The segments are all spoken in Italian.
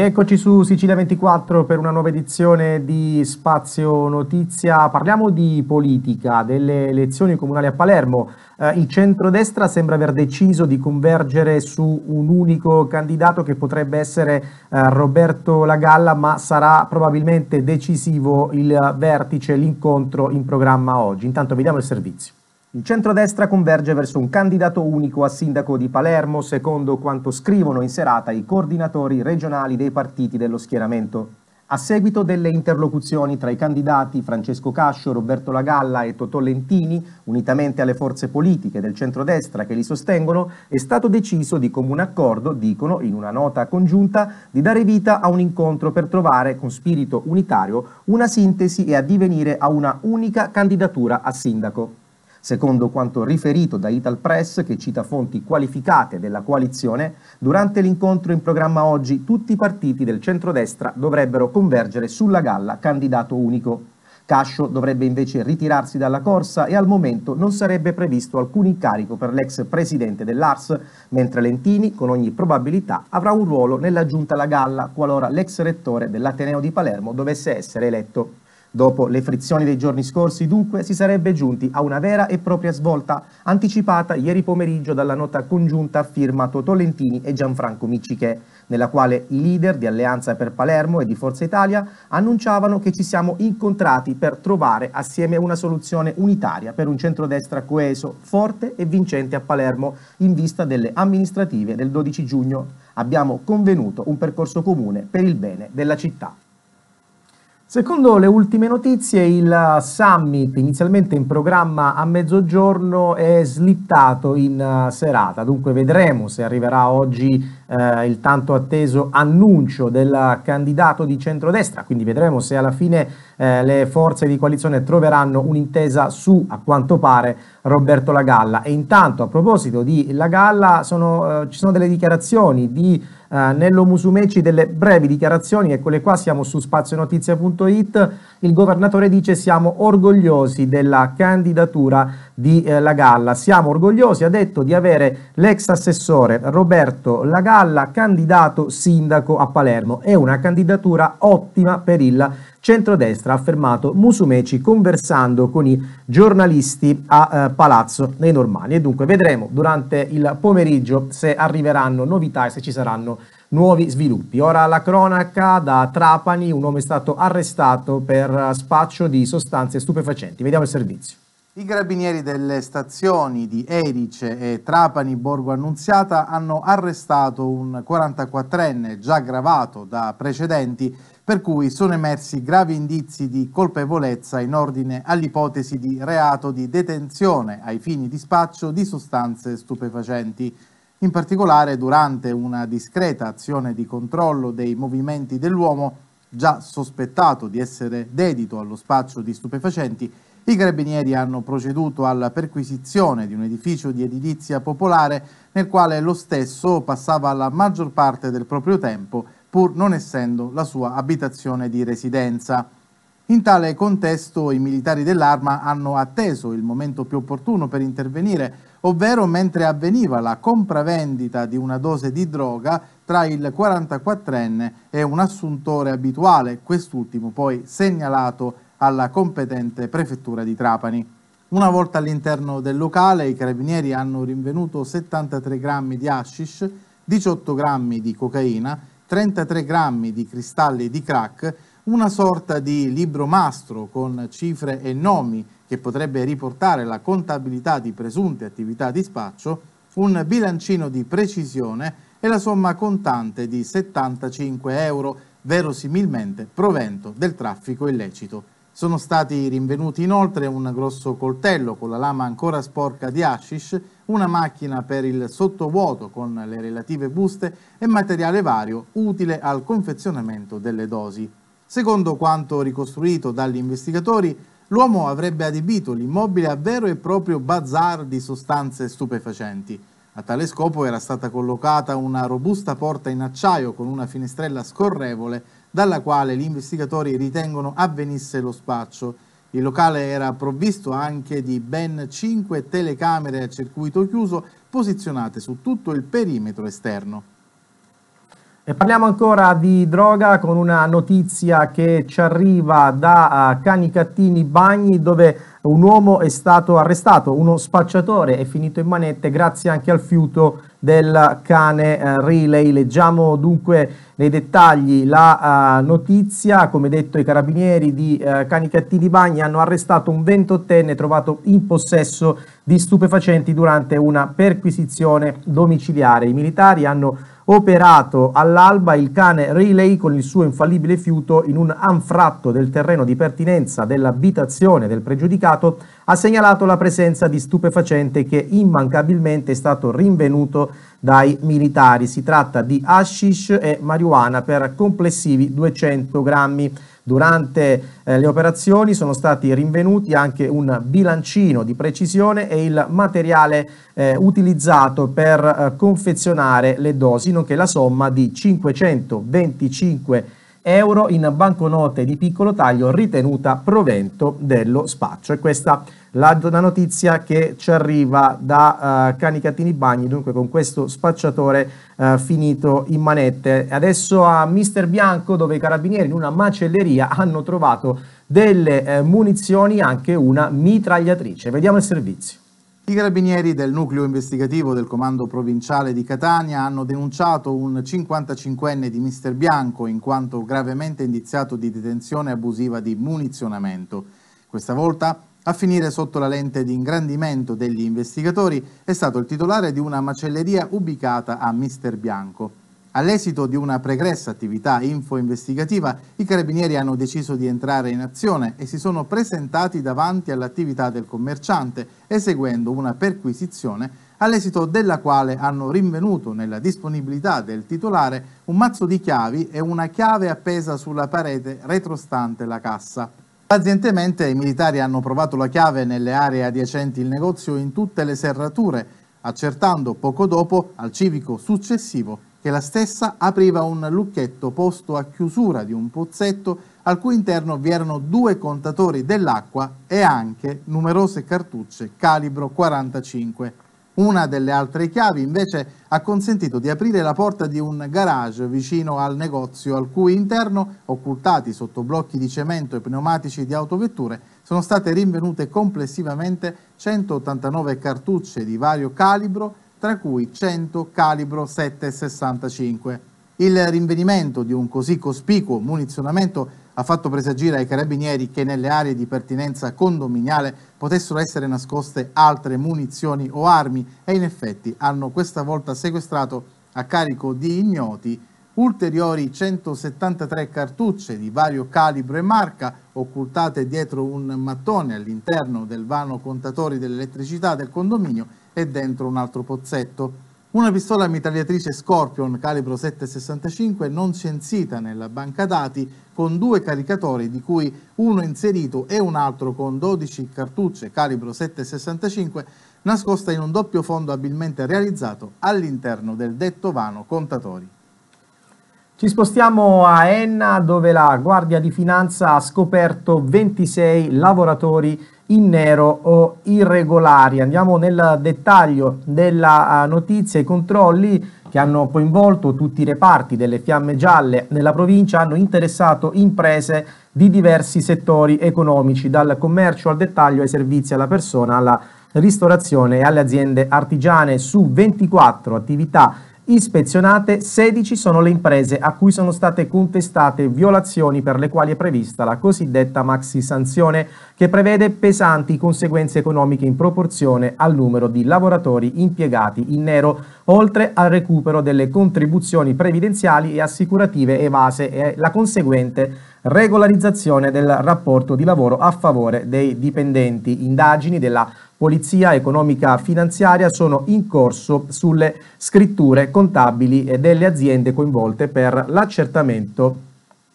Eccoci su Sicilia 24 per una nuova edizione di Spazio Notizia. Parliamo di politica, delle elezioni comunali a Palermo. Eh, il centrodestra sembra aver deciso di convergere su un unico candidato che potrebbe essere eh, Roberto Lagalla, ma sarà probabilmente decisivo il vertice, l'incontro in programma oggi. Intanto vediamo il servizio. Il centrodestra converge verso un candidato unico a sindaco di Palermo, secondo quanto scrivono in serata i coordinatori regionali dei partiti dello schieramento. A seguito delle interlocuzioni tra i candidati Francesco Cascio, Roberto Lagalla e Totò Lentini, unitamente alle forze politiche del centrodestra che li sostengono, è stato deciso di comune accordo, dicono in una nota congiunta, di dare vita a un incontro per trovare con spirito unitario una sintesi e addivenire a una unica candidatura a sindaco. Secondo quanto riferito da Ital Press, che cita fonti qualificate della coalizione, durante l'incontro in programma oggi tutti i partiti del centrodestra dovrebbero convergere sulla galla candidato unico. Cascio dovrebbe invece ritirarsi dalla corsa e al momento non sarebbe previsto alcun incarico per l'ex presidente dell'ARS, mentre Lentini con ogni probabilità avrà un ruolo nella giunta alla galla qualora l'ex rettore dell'Ateneo di Palermo dovesse essere eletto. Dopo le frizioni dei giorni scorsi, dunque, si sarebbe giunti a una vera e propria svolta, anticipata ieri pomeriggio dalla nota congiunta a firma Totò e Gianfranco Micciche, nella quale i leader di Alleanza per Palermo e di Forza Italia annunciavano che ci siamo incontrati per trovare assieme una soluzione unitaria per un centrodestra coeso, forte e vincente a Palermo, in vista delle amministrative del 12 giugno. Abbiamo convenuto un percorso comune per il bene della città. Secondo le ultime notizie, il summit inizialmente in programma a mezzogiorno è slittato in eh, serata, dunque vedremo se arriverà oggi eh, il tanto atteso annuncio del candidato di centrodestra, quindi vedremo se alla fine eh, le forze di coalizione troveranno un'intesa su, a quanto pare, Roberto Lagalla. E intanto, a proposito di Lagalla, sono, eh, ci sono delle dichiarazioni di eh, nello Musumeci delle brevi dichiarazioni, eccole qua, siamo su spazionotizia.it, il governatore dice siamo orgogliosi della candidatura di eh, Galla, siamo orgogliosi, ha detto, di avere l'ex assessore Roberto La Galla candidato sindaco a Palermo, è una candidatura ottima per il centrodestra, ha affermato Musumeci conversando con i giornalisti a eh, Palazzo dei Normali. E dunque vedremo durante il pomeriggio se arriveranno novità e se ci saranno nuovi sviluppi. Ora la cronaca da Trapani, un uomo è stato arrestato per eh, spaccio di sostanze stupefacenti. Vediamo il servizio. I carabinieri delle stazioni di Erice e Trapani Borgo Annunziata hanno arrestato un 44enne già gravato da precedenti per cui sono emersi gravi indizi di colpevolezza in ordine all'ipotesi di reato di detenzione ai fini di spaccio di sostanze stupefacenti. In particolare, durante una discreta azione di controllo dei movimenti dell'uomo, già sospettato di essere dedito allo spaccio di stupefacenti, i carabinieri hanno proceduto alla perquisizione di un edificio di edilizia popolare nel quale lo stesso passava la maggior parte del proprio tempo pur non essendo la sua abitazione di residenza. In tale contesto i militari dell'arma hanno atteso il momento più opportuno per intervenire, ovvero mentre avveniva la compravendita di una dose di droga tra il 44enne e un assuntore abituale, quest'ultimo poi segnalato alla competente prefettura di Trapani. Una volta all'interno del locale i carabinieri hanno rinvenuto 73 grammi di hashish, 18 grammi di cocaina 33 grammi di cristalli di crack, una sorta di libro mastro con cifre e nomi che potrebbe riportare la contabilità di presunte attività di spaccio, un bilancino di precisione e la somma contante di 75 euro, verosimilmente provento del traffico illecito. Sono stati rinvenuti inoltre un grosso coltello con la lama ancora sporca di hashish, una macchina per il sottovuoto con le relative buste e materiale vario utile al confezionamento delle dosi. Secondo quanto ricostruito dagli investigatori, l'uomo avrebbe adibito l'immobile a vero e proprio bazar di sostanze stupefacenti. A tale scopo era stata collocata una robusta porta in acciaio con una finestrella scorrevole dalla quale gli investigatori ritengono avvenisse lo spaccio. Il locale era provvisto anche di ben 5 telecamere a circuito chiuso posizionate su tutto il perimetro esterno. E parliamo ancora di droga con una notizia che ci arriva da eh, Cani Cattini Bagni dove un uomo è stato arrestato, uno spacciatore è finito in manette grazie anche al fiuto del cane uh, eh, Relay. Leggiamo dunque nei dettagli la eh, notizia, come detto i carabinieri di Cani Cattini Bagni hanno arrestato un 28enne trovato in possesso di stupefacenti durante una perquisizione domiciliare. I militari hanno operato all'alba il cane Riley con il suo infallibile fiuto in un anfratto del terreno di pertinenza dell'abitazione del pregiudicato, ha segnalato la presenza di stupefacente che immancabilmente è stato rinvenuto dai militari. Si tratta di hashish e marijuana per complessivi 200 grammi. Durante eh, le operazioni sono stati rinvenuti anche un bilancino di precisione e il materiale eh, utilizzato per eh, confezionare le dosi, nonché la somma di 525 euro in banconote di piccolo taglio ritenuta provento dello spaccio. E questa la, la notizia che ci arriva da uh, eh, Cattini Bagni, dunque con questo spacciatore uh, finito in manette. Adesso a Mister Bianco, dove i carabinieri in una macelleria hanno trovato delle eh, munizioni, anche una mitragliatrice. Vediamo il servizio. I carabinieri del nucleo investigativo del comando provinciale di Catania hanno denunciato un 55enne di Mister Bianco in quanto gravemente indiziato di detenzione abusiva di munizionamento. Questa volta a finire sotto la lente di ingrandimento degli investigatori è stato il titolare di una macelleria ubicata a Mister Bianco. All'esito di una pregressa attività info-investigativa, i carabinieri hanno deciso di entrare in azione e si sono presentati davanti all'attività del commerciante, eseguendo una perquisizione all'esito della quale hanno rinvenuto nella disponibilità del titolare un mazzo di chiavi e una chiave appesa sulla parete retrostante la cassa. Pazientemente i militari hanno provato la chiave nelle aree adiacenti il negozio in tutte le serrature, accertando poco dopo, al civico successivo, che la stessa apriva un lucchetto posto a chiusura di un pozzetto al cui interno vi erano due contatori dell'acqua e anche numerose cartucce calibro 45. Una delle altre chiavi invece ha consentito di aprire la porta di un garage vicino al negozio al cui interno, occultati sotto blocchi di cemento e pneumatici di autovetture, sono state rinvenute complessivamente 189 cartucce di vario calibro tra cui 100 calibro 7,65. Il rinvenimento di un così cospicuo munizionamento ha fatto presagire ai carabinieri che nelle aree di pertinenza condominiale potessero essere nascoste altre munizioni o armi e in effetti hanno questa volta sequestrato a carico di ignoti ulteriori 173 cartucce di vario calibro e marca, occultate dietro un mattone all'interno del vano contatori dell'elettricità del condominio e dentro un altro pozzetto. Una pistola mitragliatrice Scorpion calibro 7,65 non censita nella banca dati con due caricatori di cui uno inserito e un altro con 12 cartucce calibro 7,65 nascosta in un doppio fondo abilmente realizzato all'interno del detto vano contatori. Ci spostiamo a Enna dove la Guardia di Finanza ha scoperto 26 lavoratori in nero o irregolari. Andiamo nel dettaglio della eh, notizia, i controlli che hanno coinvolto tutti i reparti delle fiamme gialle nella provincia hanno interessato imprese di diversi settori economici, dal commercio al dettaglio ai servizi alla persona alla ristorazione e alle aziende artigiane su 24 attività Ispezionate 16 sono le imprese a cui sono state contestate violazioni per le quali è prevista la cosiddetta maxi sanzione che prevede pesanti conseguenze economiche in proporzione al numero di lavoratori impiegati in nero, oltre al recupero delle contribuzioni previdenziali e assicurative evase e la conseguente regolarizzazione del rapporto di lavoro a favore dei dipendenti. Indagini della Polizia Economica Finanziaria sono in corso sulle scritture contabili delle aziende coinvolte per l'accertamento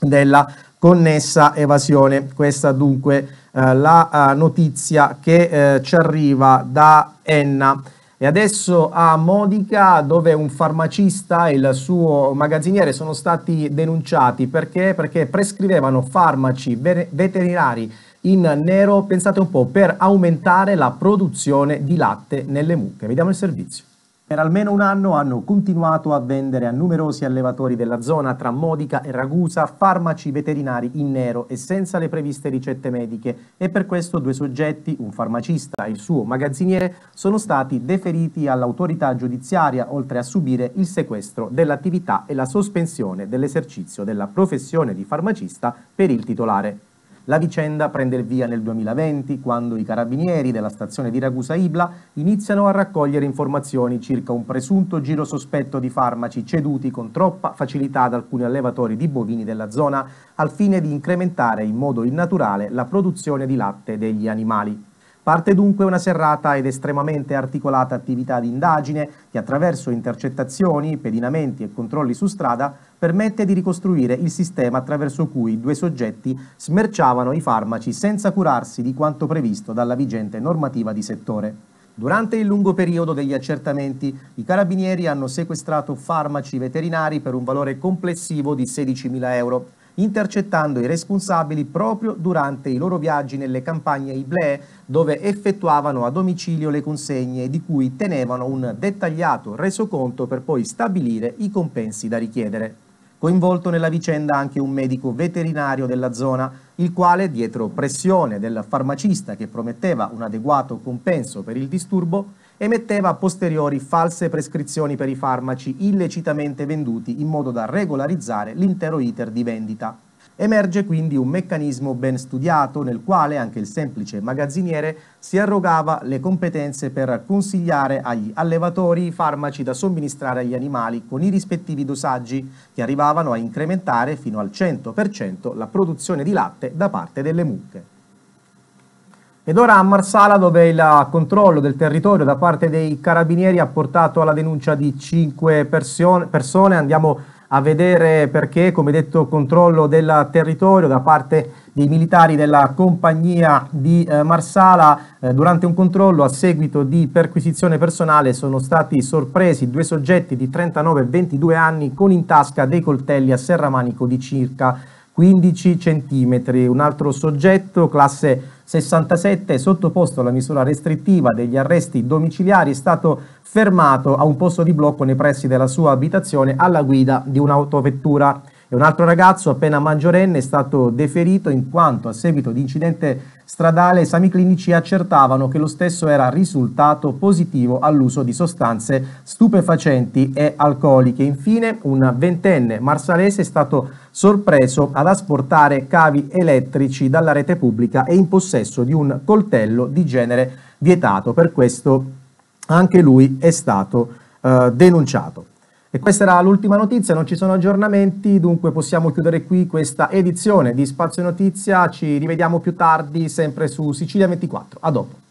della connessa evasione. Questa dunque eh, la eh, notizia che eh, ci arriva da Enna e adesso a Modica dove un farmacista e il suo magazziniere sono stati denunciati perché, perché prescrivevano farmaci veterinari in nero, pensate un po', per aumentare la produzione di latte nelle mucche. Vediamo il servizio. Per almeno un anno hanno continuato a vendere a numerosi allevatori della zona tra Modica e Ragusa farmaci veterinari in nero e senza le previste ricette mediche e per questo due soggetti, un farmacista e il suo magazziniere, sono stati deferiti all'autorità giudiziaria oltre a subire il sequestro dell'attività e la sospensione dell'esercizio della professione di farmacista per il titolare. La vicenda prende il via nel 2020, quando i carabinieri della stazione di Ragusa Ibla iniziano a raccogliere informazioni circa un presunto giro sospetto di farmaci ceduti con troppa facilità ad alcuni allevatori di bovini della zona, al fine di incrementare in modo innaturale la produzione di latte degli animali. Parte dunque una serrata ed estremamente articolata attività di indagine che attraverso intercettazioni, pedinamenti e controlli su strada permette di ricostruire il sistema attraverso cui i due soggetti smerciavano i farmaci senza curarsi di quanto previsto dalla vigente normativa di settore. Durante il lungo periodo degli accertamenti, i carabinieri hanno sequestrato farmaci veterinari per un valore complessivo di 16.000 euro intercettando i responsabili proprio durante i loro viaggi nelle campagne Iblee, dove effettuavano a domicilio le consegne di cui tenevano un dettagliato resoconto per poi stabilire i compensi da richiedere. Coinvolto nella vicenda anche un medico veterinario della zona, il quale, dietro pressione del farmacista che prometteva un adeguato compenso per il disturbo, emetteva a posteriori false prescrizioni per i farmaci illecitamente venduti in modo da regolarizzare l'intero iter di vendita. Emerge quindi un meccanismo ben studiato nel quale anche il semplice magazziniere si arrogava le competenze per consigliare agli allevatori i farmaci da somministrare agli animali con i rispettivi dosaggi che arrivavano a incrementare fino al 100% la produzione di latte da parte delle mucche. Ed ora a Marsala dove il controllo del territorio da parte dei carabinieri ha portato alla denuncia di 5 persone. Andiamo a vedere perché, come detto, controllo del territorio da parte dei militari della compagnia di eh, Marsala eh, durante un controllo a seguito di perquisizione personale sono stati sorpresi due soggetti di 39 e 22 anni con in tasca dei coltelli a serramanico di circa 15 cm. Un altro soggetto, classe 67, sottoposto alla misura restrittiva degli arresti domiciliari, è stato fermato a un posto di blocco nei pressi della sua abitazione alla guida di un'autovettura e un altro ragazzo appena maggiorenne è stato deferito in quanto a seguito di incidente stradale esami clinici accertavano che lo stesso era risultato positivo all'uso di sostanze stupefacenti e alcoliche. Infine un ventenne marsalese è stato sorpreso ad asportare cavi elettrici dalla rete pubblica e in possesso di un coltello di genere vietato. Per questo anche lui è stato eh, denunciato. E questa era l'ultima notizia, non ci sono aggiornamenti, dunque possiamo chiudere qui questa edizione di Spazio Notizia, ci rivediamo più tardi sempre su Sicilia 24. A dopo.